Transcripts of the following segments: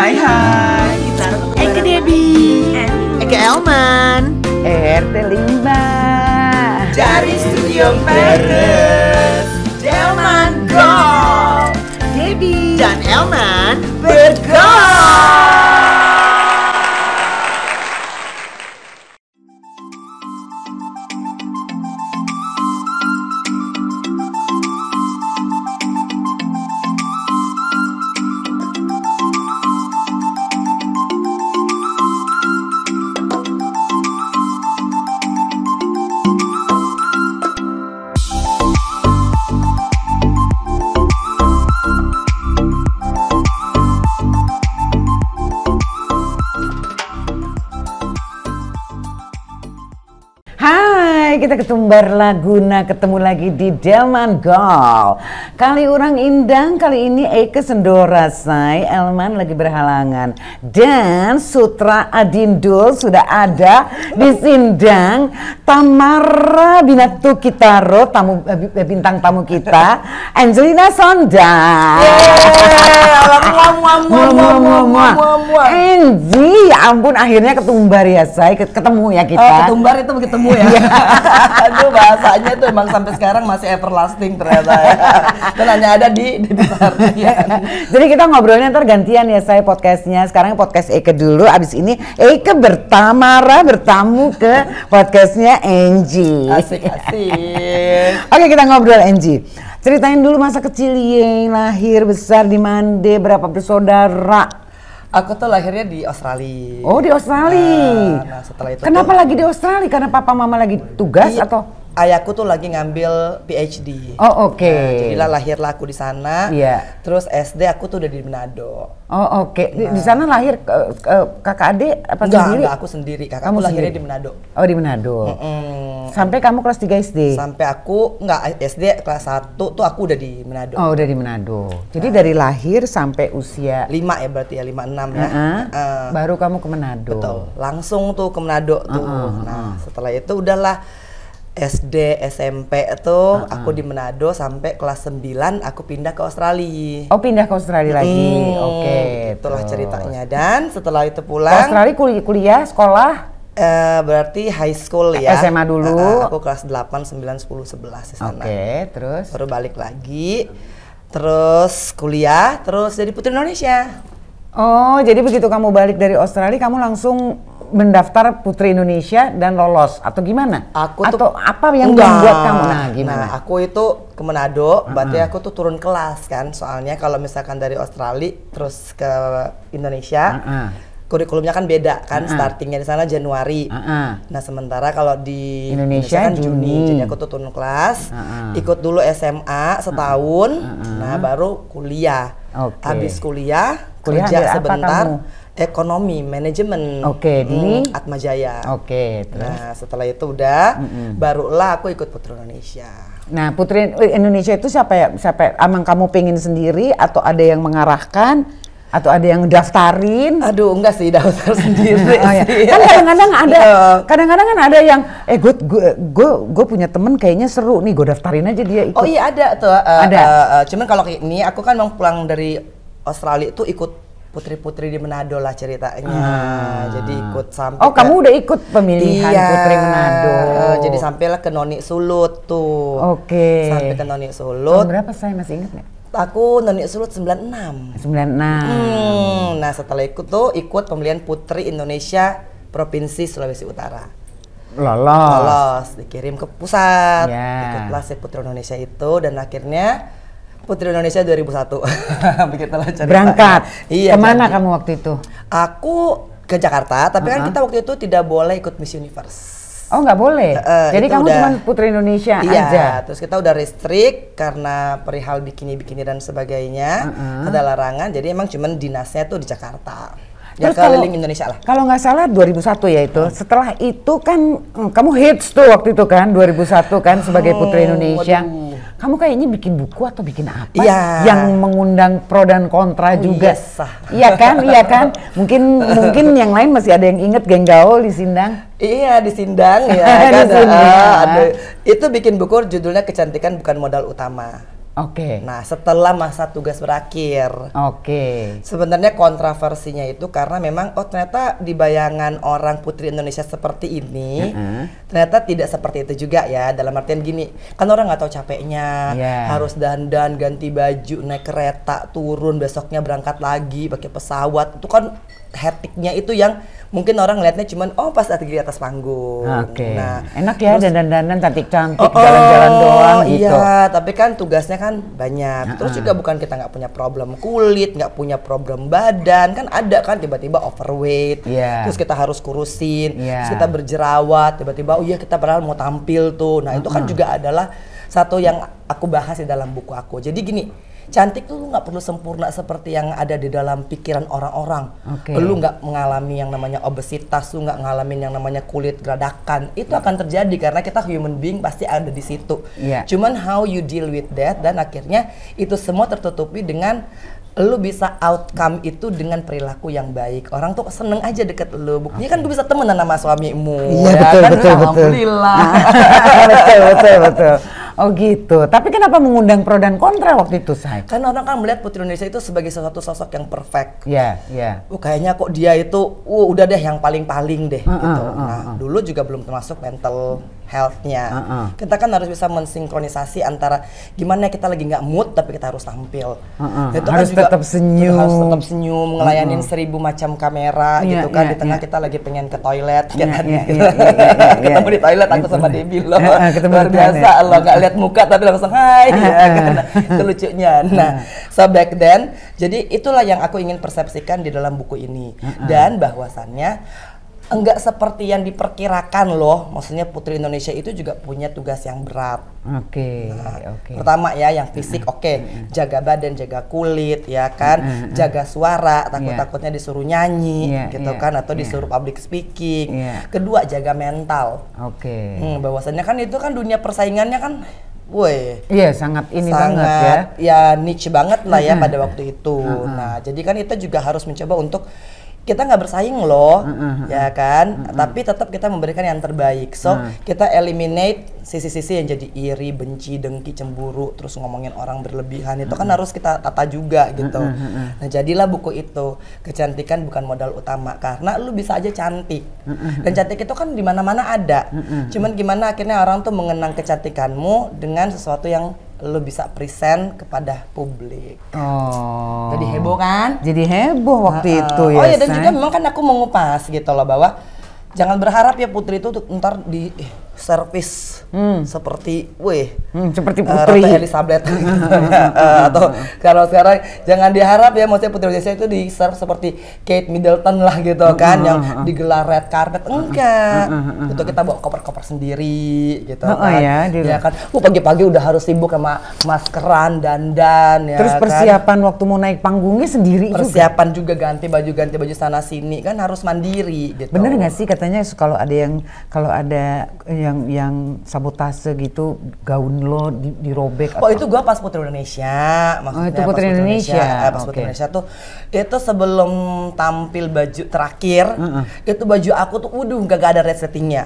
Hai hai Kita Eke Debi Eke Elman RT Limba Dari Studio Paris, Elman Go Debbie Dan Elman kita ketumbar Laguna ketemu lagi di Delman Gol. Kali orang indang kali ini Sendora Sendorasai Elman lagi berhalangan dan Sutra Adindul sudah ada di Sindang Tamara Binatu Kitaro tamu eh, bintang tamu kita Angelina Sonda. Iya, iya, iya. Angie, ya ampun akhirnya ketumbar ya saya ketemu ya kita. Oh, ketumbar itu ketemu ya. Aduh bahasanya tuh emang sampai sekarang masih everlasting ternyata ya. Dan hanya ada di di Jadi kita ngobrolnya ntar gantian ya saya podcastnya. Sekarang podcast Eke dulu. Abis ini Eke bertamara bertamu ke podcastnya Angie. Asik asik. Oke kita ngobrol Angie. Ceritain dulu masa kecil ye, lahir besar di Mande berapa bersaudara Aku tuh lahirnya di Australia. Oh, di Australia. Nah, nah setelah itu Kenapa tuh, lagi di Australia? Karena papa mama lagi tugas iya, atau ayahku tuh lagi ngambil PhD. Oh oke. Okay. Nah, jadilah lahirlah aku di sana. Iya. Yeah. Terus SD aku tuh udah di Manado. Oh oke. Okay. Nah, di sana lahir uh, uh, kakak adik apa enggak, sendiri? Enggak, aku sendiri. Kakak kamu aku lahirnya sendiri? di Manado. Oh di Manado. Mm -mm. Sampai kamu kelas 3 SD. Sampai aku enggak SD kelas 1 tuh aku udah di Manado. Oh udah di Manado. Jadi nah. dari lahir sampai usia 5 ya berarti ya 5 6 ya. Uh -huh. uh, Baru kamu ke Manado. Betul. Langsung tuh ke Manado tuh. Uh -huh. Nah, setelah itu udahlah SD, SMP itu uh -huh. aku di Manado sampai kelas 9 aku pindah ke Australia. Oh, pindah ke Australia hmm, lagi. Mm, Oke. Okay, itulah ceritanya. Dan setelah itu pulang ke Australia kuliah, kuliah sekolah Uh, berarti high school eh, ya. SMA dulu. Uh, aku kelas 8, 9, 10, 11 di sana. Oke, okay, terus baru balik lagi. Terus kuliah, terus jadi putri Indonesia. Oh, jadi begitu kamu balik dari Australia, kamu langsung mendaftar Putri Indonesia dan lolos atau gimana? Aku atau tuh, apa yang enggak. membuat kamu nah, nah gimana? Nah, aku itu ke Manado, uh-huh. berarti aku tuh turun kelas kan. Soalnya kalau misalkan dari Australia terus ke Indonesia, uh-huh. kurikulumnya kan beda kan. Uh-huh. Startingnya di sana Januari. Uh-huh. Nah, sementara kalau di Indonesia, Indonesia kan Juni. Juni. Jadi aku tuh turun kelas, uh-huh. ikut dulu SMA setahun, uh-huh. nah baru kuliah. Okay. Habis kuliah, kuliah kerja sebentar. kamu? ekonomi manajemen oke okay, di hmm, Atma Jaya oke okay, nah setelah itu udah mm -mm. barulah aku ikut Putri Indonesia Nah, Putri Indonesia itu siapa ya? Siapa? Amang ya? kamu pengen sendiri atau ada yang mengarahkan? atau ada yang daftarin? Aduh, enggak sih daftar sendiri. oh, iya. Sih. Kan kadang-kadang ada, iya. kadang-kadang kan ada yang, eh gue gue gue punya temen kayaknya seru nih, gue daftarin aja dia ikut. Oh iya ada tuh. Uh, ada. Uh, uh, cuman kalau ini aku kan memang pulang dari Australia itu ikut putri-putri di Manado lah ceritanya. Ah. Jadi ikut sampai Oh, ke, kamu udah ikut pemilihan iya, putri Manado. Uh, jadi sampailah ke Noni Sulut tuh. Oke. Okay. Sampai ke Noni Sulut. Tahun berapa saya masih ingat nggak? Aku Noni Sulut 96. 96. Hmm, nah setelah ikut tuh ikut pemilihan putri Indonesia Provinsi Sulawesi Utara lolos lolos dikirim ke pusat yeah. ikutlah si Putri Indonesia itu dan akhirnya Putri Indonesia 2001. cerita. Ya, ya. Berangkat. Iya. Kemana jadi. kamu waktu itu? Aku ke Jakarta, tapi uh -huh. kan kita waktu itu tidak boleh ikut Miss Universe. Oh nggak boleh. Uh, Jadi kamu cuma putri Indonesia iya, aja. Terus kita udah restrik karena perihal bikini-bikini dan sebagainya uh -huh. ada larangan. Jadi emang cuma dinasnya tuh di Jakarta. Ya terus keliling Indonesia lah. Kalau nggak salah 2001 ya itu. Hmm. Setelah itu kan hmm, kamu hits tuh waktu itu kan 2001 kan sebagai oh, putri Indonesia. Waduh kamu kayaknya bikin buku atau bikin apa ya. yang mengundang pro dan kontra oh, juga. Yes. Iya, iya kan, iya kan. Mungkin mungkin yang lain masih ada yang inget Genggaul di Sindang. Iya di Sindang ya. kan? di eh, Sindang. Ah, ada. Itu bikin buku judulnya kecantikan bukan modal utama. Oke. Okay. Nah, setelah masa tugas berakhir. Oke. Okay. Sebenarnya kontroversinya itu karena memang oh ternyata di bayangan orang putri Indonesia seperti ini, mm -hmm. ternyata tidak seperti itu juga ya. Dalam artian gini, kan orang nggak tahu capeknya, yeah. harus dandan, ganti baju, naik kereta, turun, besoknya berangkat lagi pakai pesawat. Itu kan hektiknya itu yang mungkin orang lihatnya cuman oh pas lagi di atas panggung. Oke. Okay. Nah, enak ya dan dandan cantik-cantik jalan jalan-jalan doang iya, gitu. Iya, tapi kan tugasnya kan banyak. Terus juga bukan kita nggak punya problem kulit, nggak punya problem badan, kan ada kan tiba-tiba overweight. Yeah. Terus kita harus kurusin, yeah. terus kita berjerawat, tiba-tiba oh iya kita pernah mau tampil tuh. Nah, uh -huh. itu kan juga adalah satu yang aku bahas di dalam buku aku. Jadi gini, cantik tuh lu nggak perlu sempurna seperti yang ada di dalam pikiran orang-orang. Okay. Lu nggak mengalami yang namanya obesitas, lu nggak ngalamin yang namanya kulit geradakan. Itu akan terjadi karena kita human being pasti ada di situ. Yeah. Cuman how you deal with that dan akhirnya itu semua tertutupi dengan lu bisa outcome itu dengan perilaku yang baik. Orang tuh seneng aja deket lu. Buktinya okay. kan gue bisa temenan sama suamimu. Iya, ya, betul, kan? betul, betul. Alhamdulillah. betul, betul, betul. Oh gitu. Tapi kenapa mengundang pro dan kontra waktu itu, saya? Karena orang kan melihat Putri Indonesia itu sebagai sesuatu sosok yang perfect. Iya, yeah, oh, iya. Uh, kayaknya kok dia itu uh, udah deh yang paling-paling deh uh, gitu. Uh, uh, uh, nah, dulu juga belum termasuk mental healthnya. Uh -uh. Kita kan harus bisa mensinkronisasi antara gimana kita lagi nggak mood tapi kita harus tampil. Uh -uh. Itu kan harus kan juga, tetap senyum, harus tetap senyum, ngelayanin uh -uh. seribu macam kamera yeah, gitu kan yeah, di tengah yeah. kita lagi pengen ke toilet, yeah, ya kan? Yeah, yeah, yeah, yeah, ketemu iya. di toilet aku gitu. sama Debbie loh, luar biasa ya. lo nggak lihat muka tapi langsung hai, ya, itu lucunya. Nah, so back then, jadi itulah yang aku ingin persepsikan di dalam buku ini uh -uh. dan bahwasannya enggak seperti yang diperkirakan loh. Maksudnya putri Indonesia itu juga punya tugas yang berat. Oke. Okay, nah, Okay. Pertama ya yang fisik oke, okay. jaga badan, jaga kulit ya kan, jaga suara, takut-takutnya disuruh nyanyi yeah, gitu yeah, kan atau yeah. disuruh public speaking. Yeah. Kedua jaga mental. Oke. Okay. Hmm, bahwasannya kan itu kan dunia persaingannya kan Woi, iya sangat ini sangat, banget ya. Ya niche banget lah ya pada waktu itu. Uh -huh. Nah, jadi kan kita juga harus mencoba untuk kita nggak bersaing loh, mm-hmm. ya kan? Mm-hmm. Tapi tetap kita memberikan yang terbaik. So mm. kita eliminate sisi-sisi yang jadi iri, benci, dengki, cemburu, terus ngomongin orang berlebihan itu mm-hmm. kan harus kita tata juga gitu. Mm-hmm. Nah jadilah buku itu kecantikan bukan modal utama karena lu bisa aja cantik mm-hmm. dan cantik itu kan di mana-mana ada. Mm-hmm. Cuman gimana akhirnya orang tuh mengenang kecantikanmu dengan sesuatu yang lo bisa present kepada publik. Oh. Jadi heboh kan? Jadi heboh waktu uh, uh. itu ya. Oh iya ya, dan juga memang kan aku mengupas gitu loh bahwa jangan berharap ya putri itu ntar di eh, service hmm. seperti weh hmm, seperti eh, putri uh, Elizabeth uh, atau kalau sekarang jangan diharap ya maksudnya putri Indonesia itu di serve seperti Kate Middleton lah gitu hmm, kan hmm, yang hmm, digelar red carpet enggak itu kita bawa koper-koper sendiri gitu oh, oh kan ya, ya kan uh pagi-pagi udah harus sibuk sama maskeran dan dan ya terus kan? persiapan kan? waktu mau naik panggungnya sendiri persiapan juga, juga ganti baju ganti baju sana sini kan harus mandiri gitu bener nggak sih katanya kalau ada yang kalau ada ya, yang yang sabotase gitu gaun lo di, dirobek oh itu gua pas putri Indonesia maksudnya oh, itu putri pas Indonesia, Indonesia eh, pas okay. putri Indonesia tuh itu sebelum tampil baju terakhir uh -uh. itu baju aku tuh udah gak, ada resetingnya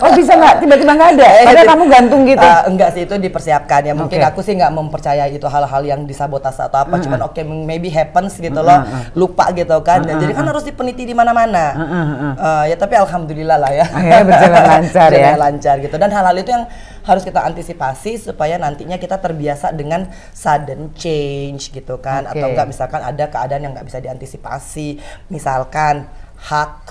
oh bisa nggak tiba-tiba nggak ada eh, Ada kamu gantung gitu uh, enggak sih itu dipersiapkan ya mungkin okay. aku sih nggak mempercayai itu hal-hal yang disabotase atau apa Mm -hmm. cuman oke okay, maybe happens gitu mm -hmm. loh lupa gitu kan Mm -hmm. jadi kan harus dipeniti di mana-mana Mm -hmm. uh, ya tapi alhamdulillah lah ya Ya berjalan lancar ya lancar gitu dan hal-hal itu yang harus kita antisipasi supaya nantinya kita terbiasa dengan sudden change gitu kan okay. atau nggak misalkan ada keadaan yang nggak bisa diantisipasi misalkan hak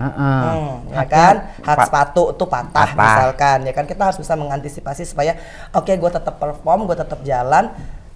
uh Hmm, ya kan hak sepatu tuh patah, Apa? misalkan ya kan kita harus bisa mengantisipasi supaya oke okay, gue tetap perform gue tetap jalan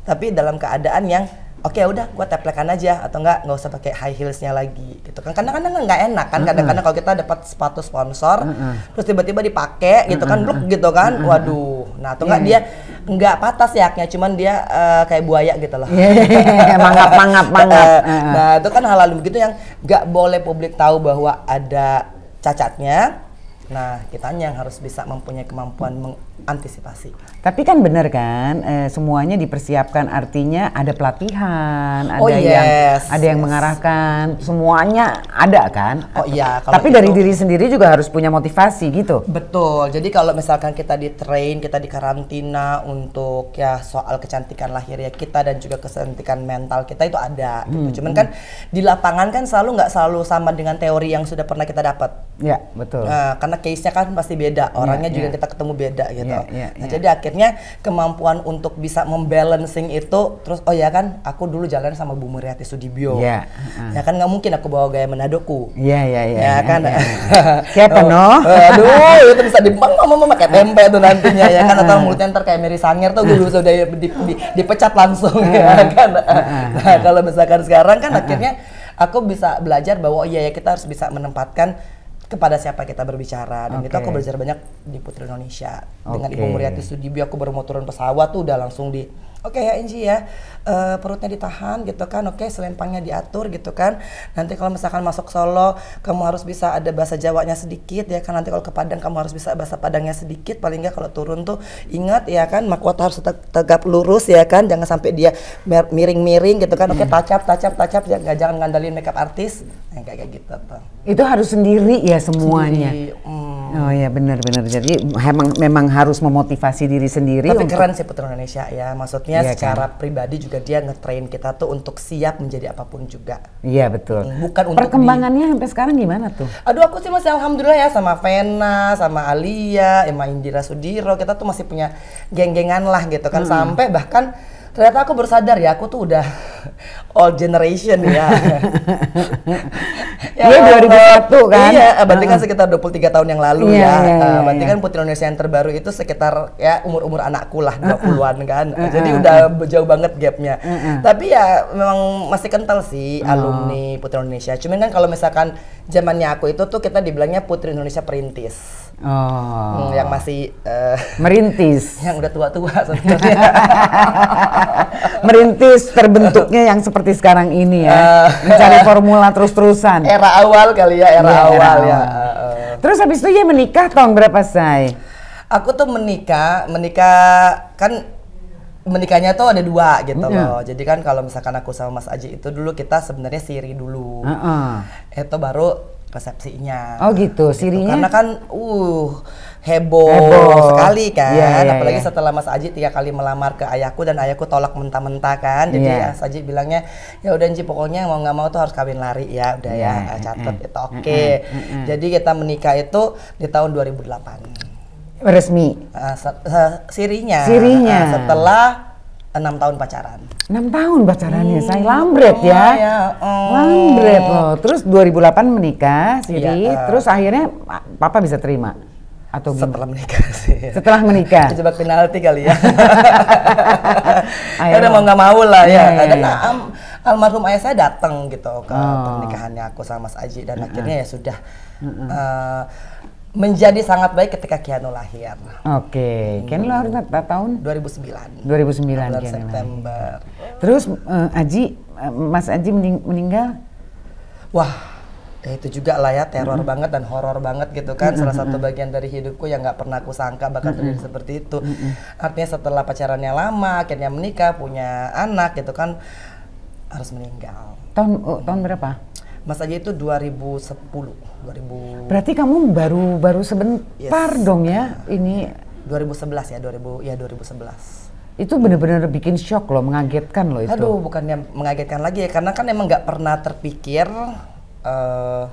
tapi dalam keadaan yang oke okay, ya udah gue teplekan aja atau enggak nggak usah pakai high heelsnya lagi gitu kan karena kadang nggak enak kan kadang-kadang kalau kita dapat sepatu sponsor uh-uh. terus tiba-tiba dipakai gitu kan bluk gitu kan waduh nah atau enggak yeah. dia iya. nggak patah ya, siaknya cuman dia uh, kayak buaya gitu loh yeah, iya, iya, mangap mangap mangap uh, nah itu kan hal-hal begitu yang nggak boleh publik tahu bahwa ada cacatnya nah kita yang harus bisa mempunyai kemampuan meng antisipasi. Tapi kan benar kan, e, semuanya dipersiapkan artinya ada pelatihan, ada oh, yes, yang ada yes. yang mengarahkan, semuanya ada kan? Oh iya. Tapi itu, dari gitu. diri sendiri juga harus punya motivasi gitu. Betul. Jadi kalau misalkan kita di train, kita di karantina untuk ya soal kecantikan lahir ya kita dan juga kecantikan mental kita itu ada. Gitu. Hmm, Cuman hmm. kan di lapangan kan selalu nggak selalu sama dengan teori yang sudah pernah kita dapat. Ya betul. Nah, karena case-nya kan pasti beda, orangnya ya, juga ya. kita ketemu beda gitu. Ya Yeah, yeah, nah, iya, iya. Jadi akhirnya kemampuan untuk bisa membalancing itu terus oh ya kan aku dulu jalan sama Bu Muriati Sudibyo. Yeah, uh. Ya kan nggak mungkin aku bawa gaya Menadoku. Iya iya iya. Ya iya, kan. Yeah, yeah. Siapa oh, no? Eh, aduh itu bisa dibang mama mama kayak tempe tuh nantinya ya kan atau mulutnya ntar kayak Mary Sanger tuh dulu sudah di, di, dipecat langsung ya kan. Nah kalau misalkan sekarang kan akhirnya aku bisa belajar bahwa oh iya ya kita harus bisa menempatkan kepada siapa kita berbicara dan okay. itu aku belajar banyak di Putri Indonesia okay. dengan Ibu Muriati Sudibyo aku baru mau turun pesawat tuh udah langsung di oke okay, ya Enji ya uh, perutnya ditahan gitu kan oke okay, selempangnya diatur gitu kan nanti kalau misalkan masuk Solo kamu harus bisa ada bahasa Jawanya sedikit ya kan nanti kalau ke Padang kamu harus bisa bahasa Padangnya sedikit paling nggak kalau turun tuh ingat ya kan mahkota harus tegap lurus ya kan jangan sampai dia miring-miring gitu kan oke okay, hmm. tacap tacap ya nggak jangan ngandalin makeup artis yang eh, kayak gitu tuh itu harus sendiri ya semuanya sendiri, hmm. oh ya benar-benar jadi memang memang harus memotivasi diri sendiri tapi keren sih Putra Indonesia ya maksudnya ya, secara kan? pribadi juga juga dia ngetrain kita tuh untuk siap menjadi apapun juga. Iya betul. Hmm, bukan untuk perkembangannya di... sampai sekarang gimana tuh? Aduh aku sih masih alhamdulillah ya sama Vena, sama Alia, sama Indira Sudiro kita tuh masih punya geng-gengan lah gitu kan hmm. sampai bahkan ternyata aku bersadar ya aku tuh udah old generation ya. ya Dia 2001 kan? Iya, eh, berarti uh -huh. kan sekitar 23 tahun yang lalu iya, ya. Iya, eh, iya, berarti iya. kan Putri Indonesia yang terbaru itu sekitar ya umur-umur anakku lah 20-an kan. Uh -uh. Jadi udah jauh banget gapnya. Uh -uh. Tapi ya memang masih kental sih oh. alumni Putri Indonesia. Cuman kan kalau misalkan zamannya aku itu tuh kita dibilangnya Putri Indonesia perintis. Oh. Hmm, yang masih uh, merintis. yang udah tua-tua sebenarnya. merintis terbentuknya yang seperti sekarang ini ya. Uh, Mencari formula terus-terusan. Era awal kali ya, era iya, ya, awal era ya. Uh, eh. terus habis itu ya menikah tahun berapa, Say? Aku tuh menikah, menikah kan menikahnya tuh ada dua gitu mm-hmm. loh. Jadi kan kalau misalkan aku sama Mas Aji itu dulu kita sebenarnya siri dulu. Uh-uh. Itu baru persepsinya. Oh gitu, gitu. sirinya. Karena kan uh heboh, heboh. sekali kan. Yeah, yeah, Apalagi iya. setelah Mas Aji tiga kali melamar ke ayahku dan ayahku tolak mentah-mentah kan. Jadi yeah. Mas Aji bilangnya ya udah Ji pokoknya mau nggak mau tuh harus kawin lari ya, udah yeah, ya catat mm, itu oke. Okay. Mm, mm, mm. Jadi kita menikah itu di tahun 2008. Resmi. Uh, sirinya. Sirinya. Uh, setelah enam tahun pacaran. Enam tahun pacaran ya? hmm. ya, saya lambret ya. oh, ya. ya. Oh. Lambret loh. Terus 2008 menikah, jadi ya, uh, eh. terus akhirnya ah, papa bisa terima atau setelah menikah sih. Setelah menikah. coba penalti kali ya. Karena ya mau nggak mau lah ya. ya, ya, ya. almarhum ayah saya datang gitu ke oh. pernikahannya aku sama Mas Aji dan uh -uh. akhirnya ya sudah. Uh -uh. Uh, menjadi sangat baik ketika Kiano lahir. Oke, okay. Kiano lahir berapa hmm. tahun? 2009. 2009 Kiano September. Lahir. Terus uh, Aji, uh, Mas Aji mening meninggal? Wah, ya itu juga lah ya teror -hmm. banget dan horor banget gitu kan. -hmm. Salah satu bagian dari hidupku yang nggak pernah aku sangka bakal mm -hmm. terjadi seperti itu. -hmm. Artinya setelah pacarannya lama, akhirnya menikah, punya anak gitu kan harus meninggal. Tahun oh, tahun berapa? Mas Aji itu 2010, 2000. Berarti kamu baru baru sebentar yes. dong ya iya. ini 2011 ya, 2000 ya 2011 itu benar-benar bikin shock loh, mengagetkan loh itu. Aduh, bukannya mengagetkan lagi ya, karena kan emang nggak pernah terpikir uh,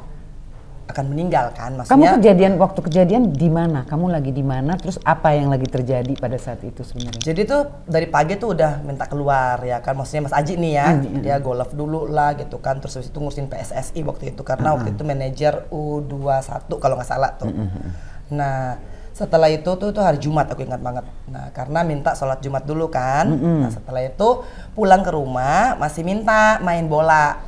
akan meninggal kan maksudnya kamu kejadian waktu kejadian di mana kamu lagi di mana terus apa yang lagi terjadi pada saat itu sebenarnya jadi tuh dari pagi tuh udah minta keluar ya kan maksudnya Mas Aji nih ya Aji, iya. dia golf dulu lah gitu kan terus habis itu ngurusin PSSI waktu itu karena uh ah, -huh. waktu ah. itu manajer U21 kalau nggak salah tuh uh mm-hmm. -huh. nah setelah itu tuh tuh hari Jumat aku ingat banget. Nah karena minta sholat Jumat dulu kan. Mm -hmm. Nah setelah itu pulang ke rumah masih minta main bola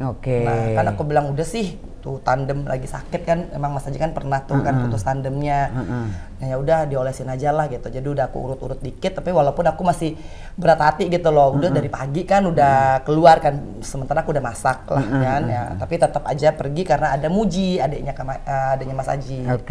Oke. Okay. Nah, kan aku bilang udah sih tuh tandem lagi sakit kan emang Mas Aji kan pernah tuh mm-hmm. kan putus tandemnya. Mm-hmm. ya udah diolesin aja lah gitu. Jadi udah aku urut-urut dikit tapi walaupun aku masih berat hati gitu loh. Udah mm-hmm. dari pagi kan udah keluar kan sementara aku udah masak lah mm-hmm. kan ya. Tapi tetap aja pergi karena ada Muji adiknya eh, adiknya Mas Aji. Oke.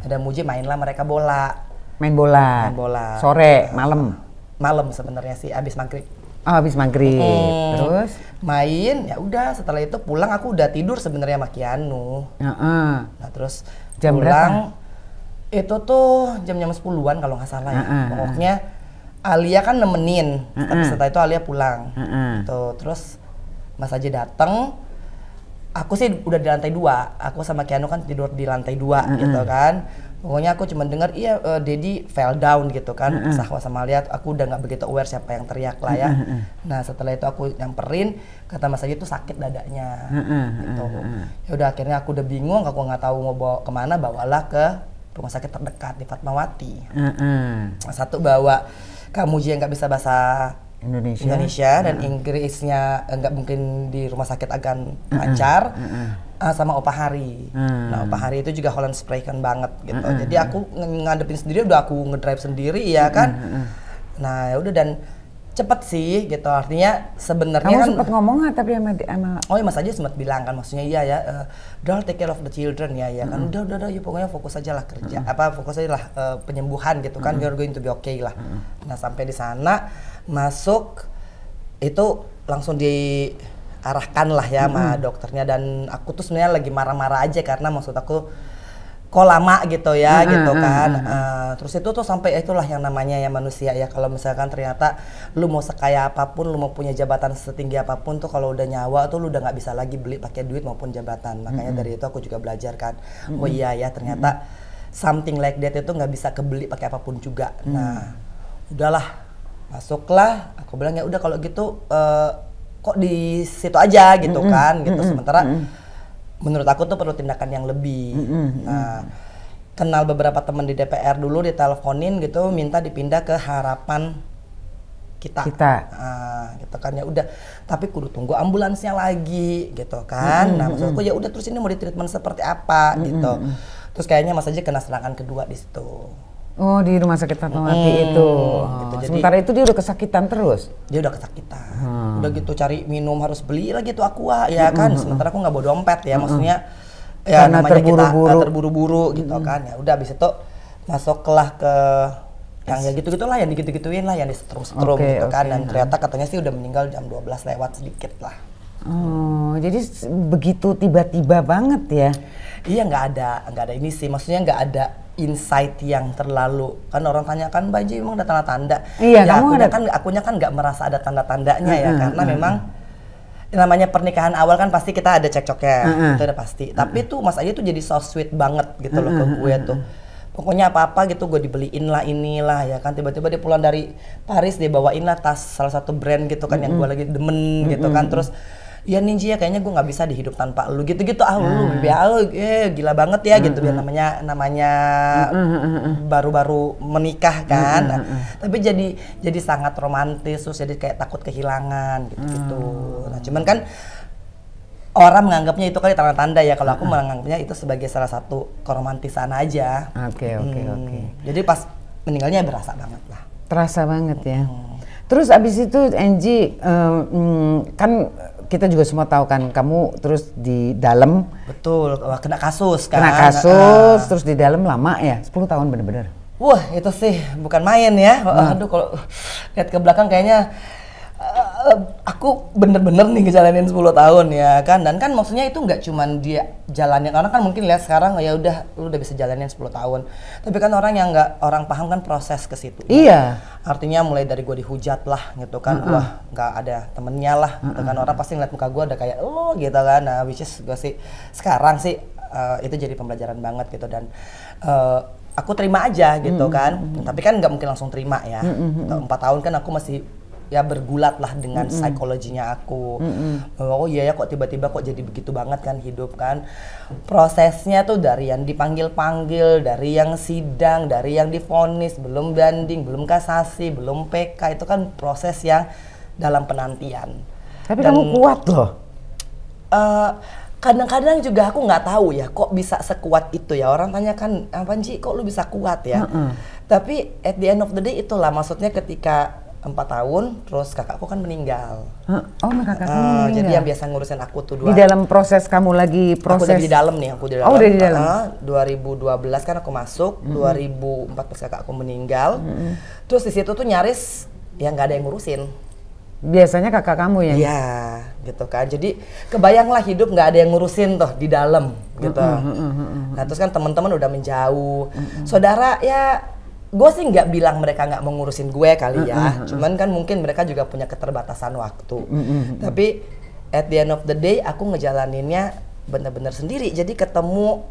Okay. Ada Muji mainlah mereka bola. Main bola. Main bola. Sore, iya. malam. Malam sebenarnya sih abis maghrib. Oh, habis maghrib. Hmm. Terus main ya udah setelah itu pulang aku udah tidur sebenarnya sama Kianu. Uh -uh. Nah, terus jam pulang berapa? itu tuh jam-jam sepuluhan kalau nggak salah uh -uh. ya. Pokoknya Alia kan nemenin, uh -uh. tapi setelah itu Alia pulang. Uh -uh. Tuh, terus Mas aja datang. Aku sih udah di lantai dua. Aku sama Kianu kan tidur di lantai dua uh -uh. gitu kan pokoknya aku cuma dengar iya uh, Dedi fell down gitu kan mm -hmm. Sahwa sama lihat aku udah nggak begitu aware siapa yang teriak lah ya mm -hmm. nah setelah itu aku nyamperin kata Mas Aji itu sakit dadanya mm -hmm. gitu ya udah akhirnya aku udah bingung aku nggak tahu mau bawa kemana bawalah ke rumah sakit terdekat di Fatmawati mm -hmm. satu bawa kamu yang nggak bisa bahasa Indonesia, Indonesia dan Inggrisnya eh, nggak mungkin di rumah sakit akan lancar uh, sama Opa Hari. Hmm. Nah, Opa Hari itu juga Holland Spray kan banget gitu. Hmm. Jadi aku ng ngadepin sendiri udah aku ngedrive sendiri ya hmm, kan. Hmm, hmm. Nah, ya udah dan cepet sih gitu artinya sebenarnya kan, sempat ngomong nggak tapi sama, sama oh ya mas aja sempat bilang kan maksudnya iya ya uh, eh, Don't take care of the children ya ya kan? -hmm. kan udah udah udah ya pokoknya fokus aja lah kerja -hmm. apa fokus aja lah uh, penyembuhan gitu kan mm -hmm. you're going to be okay lah -hmm. nah sampai di sana masuk itu langsung di arahkanlah ya ya hmm. dokternya dan aku tuh sebenarnya lagi marah-marah aja karena maksud aku kok lama gitu ya hmm, gitu kan hmm, uh, terus itu tuh sampai itulah yang namanya ya manusia ya kalau misalkan ternyata lu mau sekaya apapun lu mau punya jabatan setinggi apapun tuh kalau udah nyawa tuh lu udah nggak bisa lagi beli pakai duit maupun jabatan makanya hmm. dari itu aku juga belajar kan hmm. oh iya ya ternyata hmm. something like that itu nggak bisa kebeli pakai apapun juga hmm. nah udahlah masuklah aku bilang ya udah kalau gitu uh, kok di situ aja gitu mm -hmm. kan gitu sementara mm -hmm. menurut aku tuh perlu tindakan yang lebih mm -hmm. nah kenal beberapa teman di DPR dulu diteleponin gitu minta dipindah ke harapan kita, kita. Nah, gitu kan ya udah tapi kudu tunggu ambulansnya lagi gitu kan mm -hmm. nah maksud aku ya udah terus ini mau di seperti apa mm -hmm. gitu terus kayaknya mas aja kena serangan kedua di situ Oh di rumah sakit Fatmawati hmm, itu. Gitu. Jadi, oh, Sementara itu dia udah kesakitan terus. Dia udah kesakitan. Hmm. Udah gitu cari minum harus beli lagi tuh aqua ya kan. Sementara aku nggak bawa dompet ya hmm. maksudnya. Ya Karena namanya kita terburu-buru eh, gitu hmm. kan. Ya udah abis itu masuklah ke yang ya gitu lah yang digitu gituin lah yang di setrum setrum okay, gitu okay. kan dan ternyata katanya sih udah meninggal jam 12 lewat sedikit lah oh jadi begitu tiba-tiba banget ya iya nggak ada nggak ada ini sih maksudnya nggak ada insight yang terlalu kan orang tanya kan baju emang ada tanda-tanda. Iya, ya, kamu ada... kan akunya kan nggak merasa ada tanda-tandanya hmm, ya karena karena hmm. memang namanya pernikahan awal kan pasti kita ada cekcoknya uh itu udah pasti. Uh Tapi tuh Mas Aja tuh jadi so sweet banget gitu loh ke gue tuh. Pokoknya apa-apa gitu gue dibeliin lah inilah ya kan tiba-tiba dia pulang dari Paris dia bawain lah tas salah satu brand gitu kan mm -hmm. yang gue lagi demen mm -hmm. gitu kan terus ya ninja ya kayaknya gue nggak bisa dihidup tanpa lu gitu-gitu ah lu hmm. ya lu eh, gila banget ya hmm. gitu biar hmm, hmm. namanya namanya hmm, baru-baru hmm. menikah kan hmm. tapi jadi jadi sangat romantis terus jadi kayak takut kehilangan gitu-gitu hmm. nah cuman kan orang menganggapnya itu kali tanda-tanda ya kalau aku hmm. menganggapnya itu sebagai salah satu keromantisan aja oke okay, oke okay, hmm. oke okay. jadi pas meninggalnya berasa banget lah terasa banget ya hmm. Terus abis itu Angie um, kan kita juga semua tahu kan kamu terus di dalam betul kena kasus kan kena kasus uh. terus di dalam lama ya 10 tahun bener-bener wah itu sih bukan main ya uh. aduh kalau lihat ke belakang kayaknya Eh, aku bener-bener nih ngejalanin 10 tahun ya kan dan kan maksudnya itu nggak cuman dia jalannya karena kan mungkin lihat sekarang oh, ya udah lu udah bisa jalanin 10 tahun tapi kan orang yang nggak orang paham kan proses ke situ iya kan? artinya mulai dari gua dihujat lah gitu kan mm -hmm. wah nggak ada temennya lah mm -hmm. gitu kan orang pasti ngeliat muka gua udah kayak lo oh, gitu kan nah which is gua sih sekarang sih uh, itu jadi pembelajaran banget gitu dan uh, aku terima aja gitu mm -hmm. kan tapi kan nggak mungkin langsung terima ya mm -hmm. empat tahun kan aku masih ya bergulat lah dengan mm -hmm. psikologinya aku. Mm -hmm. Oh iya ya kok tiba-tiba kok jadi begitu banget kan hidup kan. Prosesnya tuh dari yang dipanggil-panggil, dari yang sidang, dari yang difonis, belum banding, belum kasasi, belum PK itu kan proses yang dalam penantian. Tapi Dan, kamu kuat loh. Uh, kadang-kadang juga aku nggak tahu ya kok bisa sekuat itu ya orang tanya kan apa sih kok lu bisa kuat ya mm -hmm. tapi at the end of the day itulah maksudnya ketika empat tahun terus kakakku kan meninggal oh nah kakakku uh, eh, meninggal jadi yang biasa ngurusin aku tuh dua di dalam proses kamu lagi proses aku di dalam nih aku di dalam oh udah di dalam uh, eh, 2012 kan aku masuk mm -hmm. 2014 kakakku meninggal mm -hmm. terus di situ tuh nyaris yang nggak ada yang ngurusin biasanya kakak kamu ya iya gitu kan jadi kebayanglah hidup nggak ada yang ngurusin tuh di dalam gitu mm -hmm. nah terus kan teman-teman udah menjauh mm -hmm. saudara ya gue sih nggak bilang mereka nggak mengurusin gue kali ya, cuman kan mungkin mereka juga punya keterbatasan waktu. Tapi at the end of the day aku ngejalaninnya bener-bener sendiri. Jadi ketemu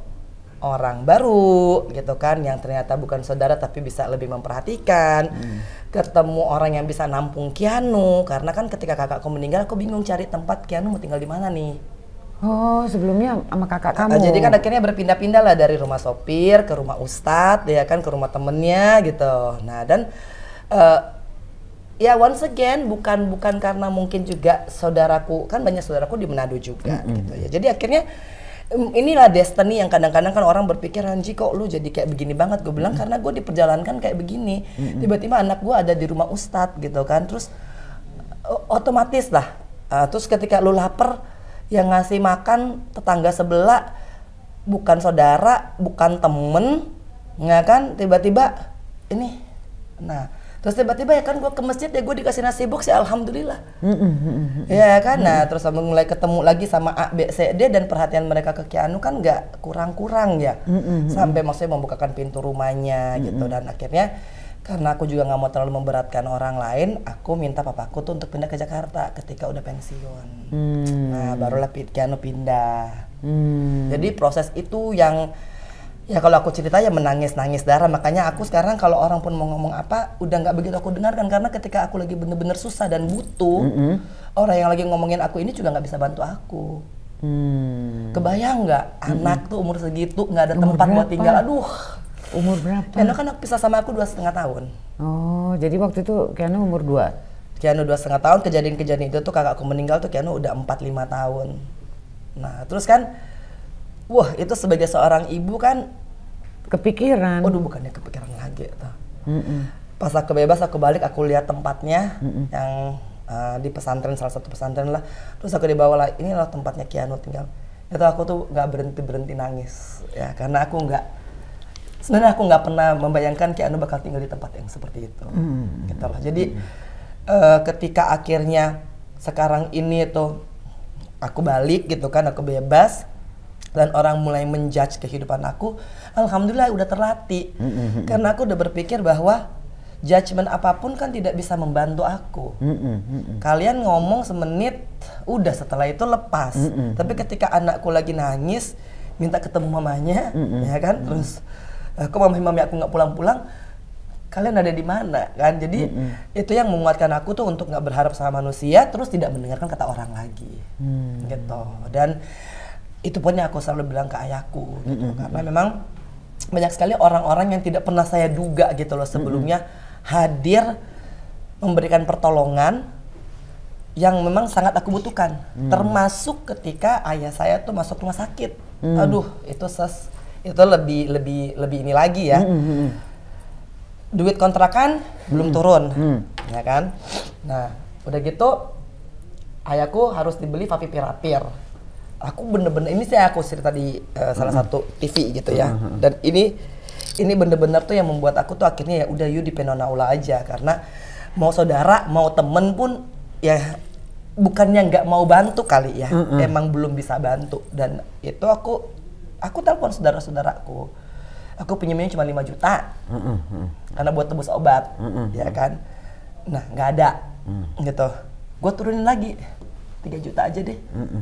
orang baru gitu kan yang ternyata bukan saudara tapi bisa lebih memperhatikan. Uh. Ketemu orang yang bisa nampung Kianu karena kan ketika kakakku meninggal aku bingung cari tempat Kianu mau tinggal di mana nih Oh, sebelumnya sama kakak ah, kamu. Jadi kan akhirnya berpindah-pindah lah dari rumah sopir ke rumah ustadz, ya kan ke rumah temennya gitu. Nah dan uh, ya once again bukan bukan karena mungkin juga saudaraku kan banyak saudaraku di Manado juga mm -hmm. gitu ya. Jadi akhirnya mm, inilah destiny yang kadang-kadang kan orang berpikir Ranji kok lu jadi kayak begini banget gue bilang mm -hmm. karena gue diperjalankan kayak begini tiba-tiba mm -hmm. anak gue ada di rumah ustadz gitu kan terus otomatis lah uh, terus ketika lu lapar yang ngasih makan tetangga sebelah bukan saudara bukan temen nggak ya kan tiba-tiba ini nah terus tiba-tiba ya kan gue ke masjid ya gue dikasih nasi box ya alhamdulillah mm ya kan nah terus mulai ketemu lagi sama A B C D dan perhatian mereka ke Kianu kan nggak kurang-kurang ya sampai maksudnya membukakan pintu rumahnya gitu dan akhirnya karena aku juga nggak mau terlalu memberatkan orang lain, aku minta papaku tuh untuk pindah ke Jakarta ketika udah pensiun. Hmm. Nah, barulah Piano pindah. Hmm. Jadi proses itu yang ya kalau aku cerita ya menangis-nangis darah. Makanya aku sekarang kalau orang pun mau ngomong apa, udah nggak begitu aku dengarkan karena ketika aku lagi bener-bener susah dan butuh, -hmm. orang yang lagi ngomongin aku ini juga nggak bisa bantu aku. Hmm. Kebayang nggak anak -hmm. tuh umur segitu nggak ada umur tempat berapa? buat tinggal, aduh Umur berapa? Keanu kan pisah sama aku dua setengah tahun. Oh, jadi waktu itu Keanu umur dua? Keanu dua setengah tahun, kejadian-kejadian itu tuh kakakku meninggal tuh Keanu udah empat lima tahun. Nah, terus kan, wah itu sebagai seorang ibu kan kepikiran. Waduh, bukannya kepikiran lagi tuh. Mm -mm. Pas aku bebas, aku balik, aku lihat tempatnya mm -mm. yang uh, di pesantren salah satu pesantren lah. Terus aku dibawa lah, ini lah tempatnya Keanu tinggal. Itu aku tuh nggak berhenti berhenti nangis ya karena aku nggak sebenarnya aku nggak pernah membayangkan kayak Anu bakal tinggal di tempat yang seperti itu hmm. gitu loh jadi hmm. uh, ketika akhirnya sekarang ini tuh aku balik gitu kan aku bebas dan orang mulai menjudge kehidupan aku alhamdulillah udah terlatih hmm. karena aku udah berpikir bahwa judgement apapun kan tidak bisa membantu aku. Mm -mm, mm -mm. Kalian ngomong semenit, udah setelah itu lepas. Mm -mm, Tapi ketika anakku lagi nangis, minta ketemu mamanya, mm -mm, ya kan, mm -mm. terus Eh, kok mami mami aku nggak pulang-pulang kalian ada di mana kan jadi mm -hmm. itu yang menguatkan aku tuh untuk nggak berharap sama manusia terus tidak mendengarkan kata orang lagi mm. gitu dan itu punya aku selalu bilang ke ayahku gitu mm -hmm. karena memang banyak sekali orang-orang yang tidak pernah saya duga gitu loh sebelumnya mm -hmm. hadir memberikan pertolongan yang memang sangat aku butuhkan mm. termasuk ketika ayah saya tuh masuk rumah sakit mm. aduh itu ses itu lebih lebih lebih ini lagi ya. Mm -hmm. Duit kontrakan mm belum turun, mm ya kan? Nah, udah gitu ayahku harus dibeli pirapir. Aku bener-bener ini sih aku cerita di uh, salah mm -hmm. satu TV gitu ya. Mm -hmm. Dan ini ini bener-bener tuh yang membuat aku tuh akhirnya ya udah yuk di Penonaula aja karena mau saudara mau temen pun ya bukannya nggak mau bantu kali ya mm -hmm. emang belum bisa bantu dan itu aku Aku telepon saudara-saudaraku. Aku pinjamnya cuma 5 juta. Mm -mm. Karena buat tebus obat, mm -mm. ya kan? Nah, nggak ada. Mm. Gitu. Gue turunin lagi. 3 juta aja deh. Mm -mm.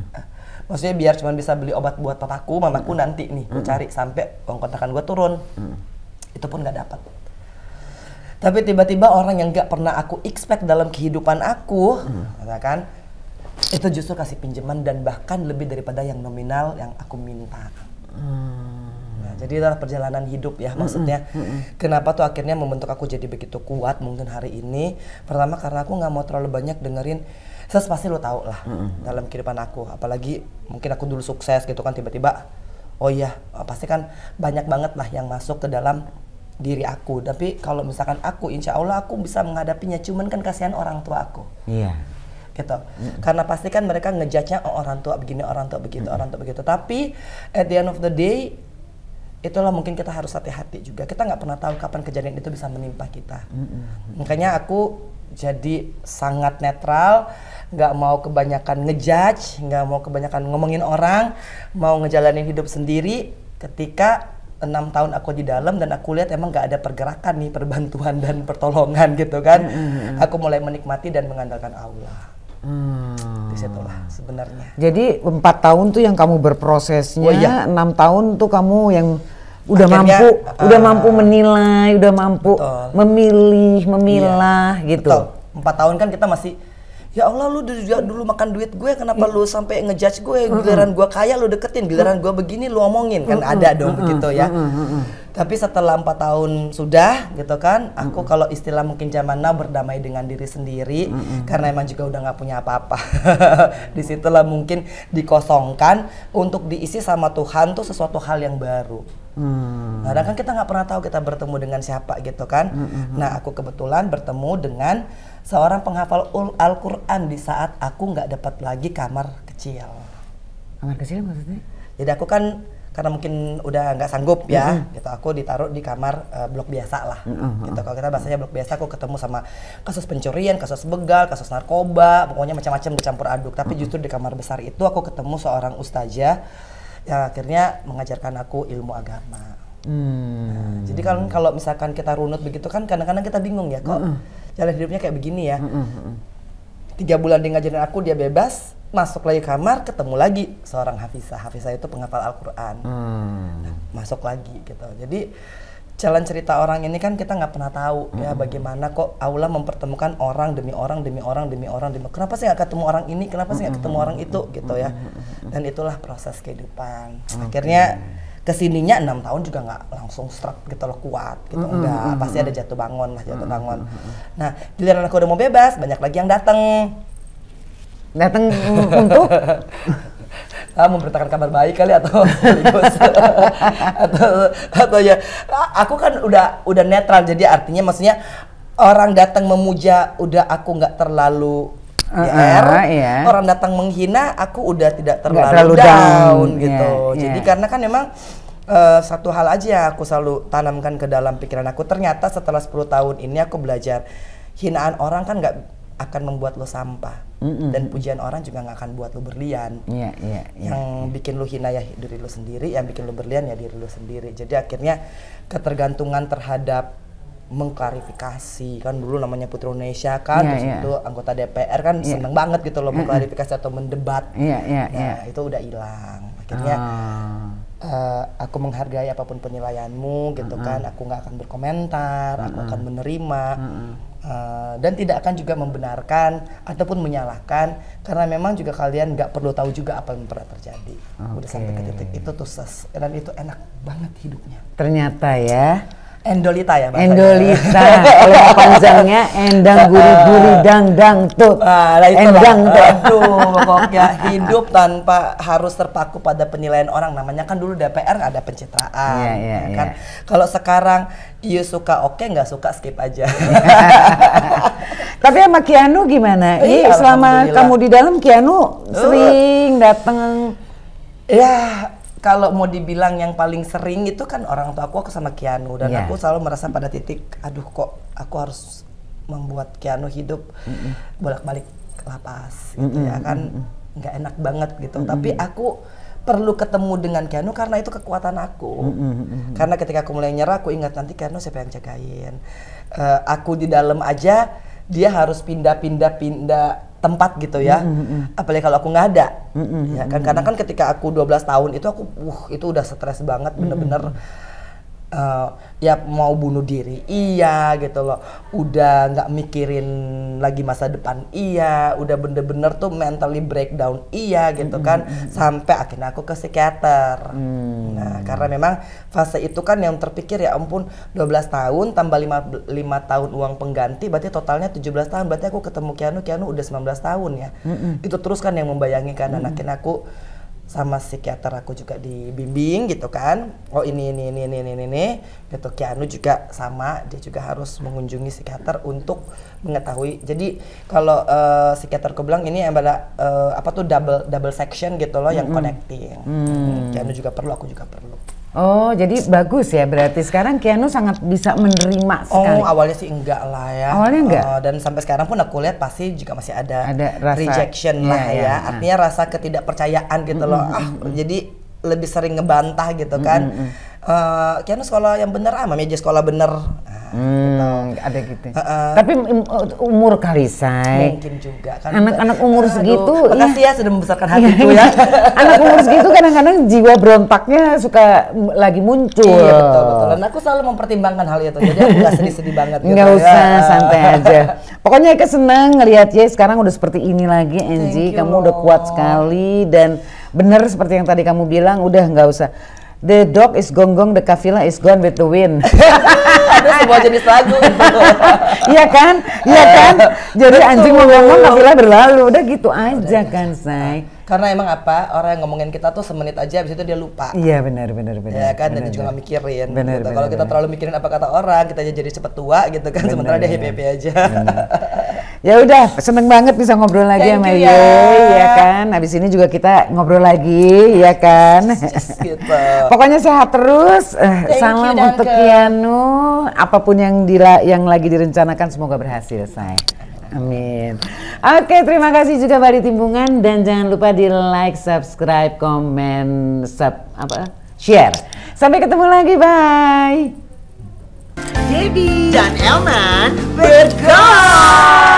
Maksudnya biar cuma bisa beli obat buat papaku, mamaku mm -mm. nanti nih. Gue cari sampai uang kontrakan gue turun. Mm -mm. Itu pun nggak dapat. Tapi tiba-tiba orang yang nggak pernah aku expect dalam kehidupan aku, mm. ya kan? itu justru kasih pinjaman dan bahkan lebih daripada yang nominal yang aku minta. Hmm. Nah, jadi adalah perjalanan hidup ya hmm, maksudnya. Hmm, hmm, hmm, Kenapa tuh akhirnya membentuk aku jadi begitu kuat mungkin hari ini? Pertama karena aku nggak mau terlalu banyak dengerin Ses pasti lo tau lah hmm, hmm dalam kehidupan aku, apalagi mungkin aku dulu sukses gitu kan tiba-tiba, oh iya oh, pasti kan banyak banget lah yang masuk ke dalam diri aku. Tapi kalau misalkan aku, insya Allah aku bisa menghadapinya. Cuman kan kasihan orang tua aku. Iya. Yeah gitu. Mm. Karena pasti kan mereka ngejudge-nya oh, orang tua begini, orang tua begitu, mm. orang tua begitu. Tapi at the end of the day itulah mungkin kita harus hati-hati juga. Kita nggak pernah tahu kapan kejadian itu bisa menimpa kita. Mm-hmm. Makanya aku jadi sangat netral, nggak mau kebanyakan ngejudge, nggak mau kebanyakan ngomongin orang, mau ngejalanin hidup sendiri. Ketika enam tahun aku di dalam dan aku lihat emang nggak ada pergerakan nih perbantuan dan pertolongan gitu kan, mm-hmm. aku mulai menikmati dan mengandalkan Allah. Hmm. Di sebenarnya. Jadi empat tahun tuh yang kamu berprosesnya, oh, iya. enam tahun tuh kamu yang udah Akhirnya, mampu, uh, udah eh, mampu menilai, udah mampu betul. memilih, iya. memilah iya. gitu. Empat tahun kan kita masih Ya Allah lu dulu, dulu makan duit gue kenapa iya. lu sampai ngejudge gue giliran gue kaya lu deketin giliran mm. gue begini lu omongin kan ada dong begitu ya tapi setelah empat tahun sudah gitu kan, aku mm -hmm. kalau istilah mungkin zaman now berdamai dengan diri sendiri mm -hmm. karena emang juga udah nggak punya apa-apa. Disitulah mungkin dikosongkan untuk diisi sama Tuhan tuh sesuatu hal yang baru. Hmm. Kadang kan kita nggak pernah tahu kita bertemu dengan siapa gitu kan. Mm -hmm. Nah aku kebetulan bertemu dengan seorang penghafal Al-Quran di saat aku nggak dapat lagi kamar kecil. Kamar kecil maksudnya? Jadi aku kan karena mungkin udah nggak sanggup ya mm -hmm. gitu aku ditaruh di kamar uh, blok biasa lah mm -hmm. gitu kalau kita bahasanya blok biasa aku ketemu sama kasus pencurian kasus begal kasus narkoba pokoknya macam-macam dicampur aduk tapi mm -hmm. justru di kamar besar itu aku ketemu seorang ustazah yang akhirnya mengajarkan aku ilmu agama Hmm. Nah, jadi kalau kalau misalkan kita runut begitu kan kadang-kadang kita bingung ya kok mm -hmm. jalan hidupnya kayak begini ya. Mm -hmm. Tiga bulan dia ngajarin aku dia bebas, masuk lagi kamar ketemu lagi seorang Hafizah. Hafizah itu penghafal Al-Qur'an. Hmm. Nah, masuk lagi gitu. Jadi jalan cerita orang ini kan kita nggak pernah tahu ya hmm. ya bagaimana kok Allah mempertemukan orang demi orang demi orang demi orang demi kenapa sih nggak ketemu orang ini kenapa sih nggak hmm. ketemu orang itu gitu ya hmm. Hmm. dan itulah proses kehidupan okay. akhirnya kesininya enam tahun juga nggak langsung strap gitu loh kuat gitu enggak pasti ada jatuh bangun lah jatuh bangun nah giliran aku udah mau bebas banyak lagi yang datang datang untuk ah, memberitakan kabar baik kali atau atau atau ya aku kan udah udah netral jadi artinya maksudnya orang datang memuja udah aku nggak terlalu Uh, uh, iya. orang datang menghina aku udah tidak terlalu, terlalu down, down iya, gitu yeah, jadi yeah. karena kan memang uh, satu hal aja aku selalu tanamkan ke dalam pikiran aku ternyata setelah 10 tahun ini aku belajar hinaan orang kan nggak akan membuat lo sampah mm, mm dan pujian orang juga nggak akan buat lo berlian yeah, yeah, yeah, yang yeah. bikin lo hina ya diri lo sendiri yang bikin lo berlian ya diri lo sendiri jadi akhirnya ketergantungan terhadap mengklarifikasi kan dulu namanya Putri Indonesia kan yeah, terus yeah. itu anggota DPR kan yeah. seneng banget gitu lo mengklarifikasi atau mendebat yeah, yeah, nah iya. itu udah hilang akhirnya ah. uh, aku menghargai apapun penilaianmu gitu uh -huh. kan aku nggak akan berkomentar uh -huh. aku akan menerima uh -huh Uh, dan tidak akan juga membenarkan ataupun menyalahkan karena memang juga kalian nggak perlu tahu juga apa yang pernah terjadi okay. udah sampai ke titik itu tuh ses dan itu enak banget hidupnya ternyata ya Endolita ya Pak. Endolita. Kalau panjangnya endang guri guri eh. dang dang tuh. nah endang tuh. Aduh, pokoknya hidup tanpa harus terpaku pada penilaian orang namanya kan dulu DPR ada pencitraan. Yeah, iya, yeah, iya. kan. Yeah. Kalau sekarang you suka oke okay, nggak suka skip aja. Tapi sama Kianu gimana? Iya, selama kamu di dalam Kianu eh. sering datang Ya, kalau mau dibilang yang paling sering itu kan orang tua aku aku sama Kianu dan yeah. aku selalu merasa pada titik aduh kok aku harus membuat Kianu hidup mm -mm. bolak-balik lapas gitu mm ya kan nggak mm -mm. enak banget gitu mm -mm. tapi aku perlu ketemu dengan Kianu karena itu kekuatan aku mm -mm. karena ketika aku mulai nyerah aku ingat nanti Kianu siapa yang jagain uh, aku di dalam aja dia harus pindah-pindah pindah tempat gitu ya. Mm-hmm. Apalagi kalau aku nggak ada. Mm-hmm. Ya kan karena kan ketika aku 12 tahun itu aku uh itu udah stres banget bener-bener mm-hmm uh, ya mau bunuh diri iya gitu loh udah nggak mikirin lagi masa depan iya udah bener-bener tuh mentally breakdown iya gitu kan mm-hmm. sampai akhirnya aku ke psikiater mm. nah karena memang fase itu kan yang terpikir ya ampun 12 tahun tambah 5, 5 tahun uang pengganti berarti totalnya 17 tahun berarti aku ketemu Kianu Kianu udah 19 tahun ya mm-hmm. itu terus kan yang membayangi kan mm-hmm. akhirnya aku sama psikiater aku juga dibimbing gitu kan oh ini ini ini ini ini ini gitu Kianu juga sama dia juga harus mengunjungi psikiater untuk mengetahui jadi kalau uh, psikiaterku bilang ini adalah eh, uh, apa tuh double double section gitu loh mm -hmm. yang connecting mm. Kianu juga perlu aku juga perlu Oh, jadi bagus ya berarti sekarang Kiano sangat bisa menerima oh, sekali. Oh, awalnya sih enggak lah ya. Awalnya enggak. Uh, dan sampai sekarang pun aku lihat pasti juga masih ada, ada rasa, rejection iya, lah iya, ya. ya. Artinya rasa ketidakpercayaan gitu mm -hmm. loh. Ah, jadi lebih sering ngebantah gitu kan. Mm -hmm uh, sekolah yang bener ah, mami meja sekolah bener hmm, gitu. ada gitu uh, uh, tapi mm, mm, umur kali say mungkin juga kan anak-anak umur aduh, segitu makasih iya. ya sudah membesarkan iya. hatiku ya anak umur segitu kadang-kadang jiwa berontaknya suka lagi muncul iya betul betul dan aku selalu mempertimbangkan hal itu jadi aku gak sedih-sedih banget gitu nggak ya. usah santai aja pokoknya Eka senang ngelihat ya sekarang udah seperti ini lagi Angie kamu udah kuat sekali dan bener seperti yang tadi kamu bilang udah nggak usah The dog is gonggong, gong, the kafila is gone with the wind. Ada sebuah jenis lagu. Iya kan, iya kan. Jadi Betul. anjing ngomong kafila berlalu, udah gitu aja udah, gitu. kan, say. Karena emang apa orang yang ngomongin kita tuh semenit aja, abis itu dia lupa. Iya benar benar benar. Iya kan, bener, dan dia juga gak mikirin. Benar. Gitu. Kalau kita terlalu mikirin apa kata orang, kita jadi cepet tua gitu kan, bener, sementara bener. dia happy happy aja. Ya udah, seneng banget bisa ngobrol lagi Thank sama you, ya. ya kan. Habis ini juga kita ngobrol lagi, ya kan. gitu. Pokoknya sehat terus. Eh, Thank Salam you, untuk Kianu. Apapun yang dila yang lagi direncanakan semoga berhasil, saya. Amin. Oke, terima kasih juga Bari Timbungan dan jangan lupa di like, subscribe, komen, sub apa? Share. Sampai ketemu lagi, bye. Debbie dan Elman bergol.